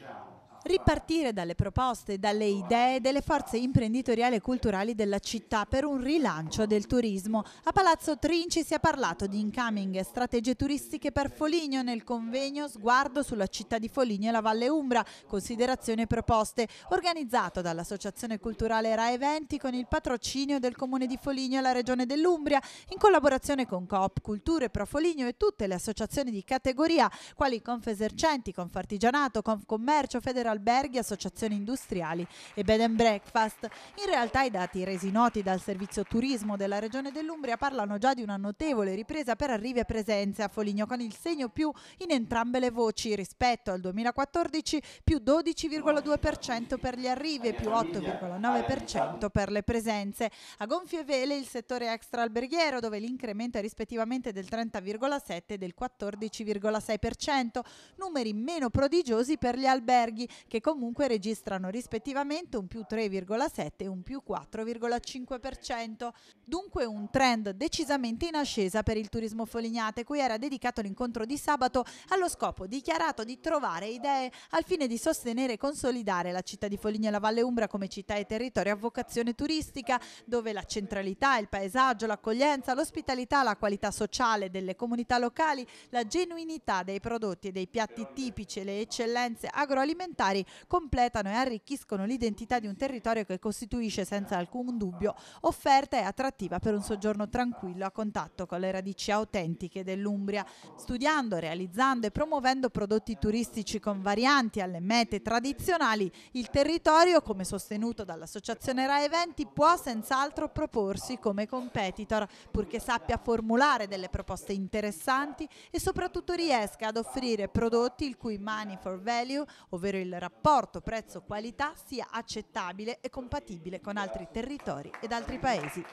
shall ripartire dalle proposte, dalle idee delle forze imprenditoriali e culturali della città per un rilancio del turismo. A Palazzo Trinci si è parlato di incoming e strategie turistiche per Foligno nel convegno Sguardo sulla città di Foligno e la Valle Umbra, considerazioni e proposte, organizzato dall'Associazione Culturale Ra Eventi con il patrocinio del Comune di Foligno e la Regione dell'Umbria, in collaborazione con Coop Culture, Pro Foligno e tutte le associazioni di categoria, quali Confesercenti, Confartigianato, Confcommercio, Federal alberghi, associazioni industriali e bed and breakfast. In realtà i dati resi noti dal servizio turismo della regione dell'Umbria parlano già di una notevole ripresa per arrivi e presenze a Foligno con il segno più in entrambe le voci rispetto al 2014 più 12,2% per gli arrivi e più 8,9% per le presenze. A gonfie vele il settore extraalberghiero dove l'incremento è rispettivamente del 30,7 e del 14,6%, numeri meno prodigiosi per gli alberghi che comunque registrano rispettivamente un più 3,7 e un più 4,5%. Dunque un trend decisamente in ascesa per il turismo folignate, cui era dedicato l'incontro di sabato allo scopo dichiarato di trovare idee al fine di sostenere e consolidare la città di Foligno e la Valle Umbra come città e territorio a vocazione turistica, dove la centralità, il paesaggio, l'accoglienza, l'ospitalità, la qualità sociale delle comunità locali, la genuinità dei prodotti e dei piatti tipici e le eccellenze agroalimentari alimentari completano e arricchiscono l'identità di un territorio che costituisce senza alcun dubbio offerta e attrattiva per un soggiorno tranquillo a contatto con le radici autentiche dell'Umbria. Studiando, realizzando e promuovendo prodotti turistici con varianti alle mete tradizionali, il territorio, come sostenuto dall'associazione RAE Eventi, può senz'altro proporsi come competitor, purché sappia formulare delle proposte interessanti e soprattutto riesca ad offrire prodotti il cui money for value, ovvero il il rapporto prezzo-qualità sia accettabile e compatibile con altri territori ed altri paesi.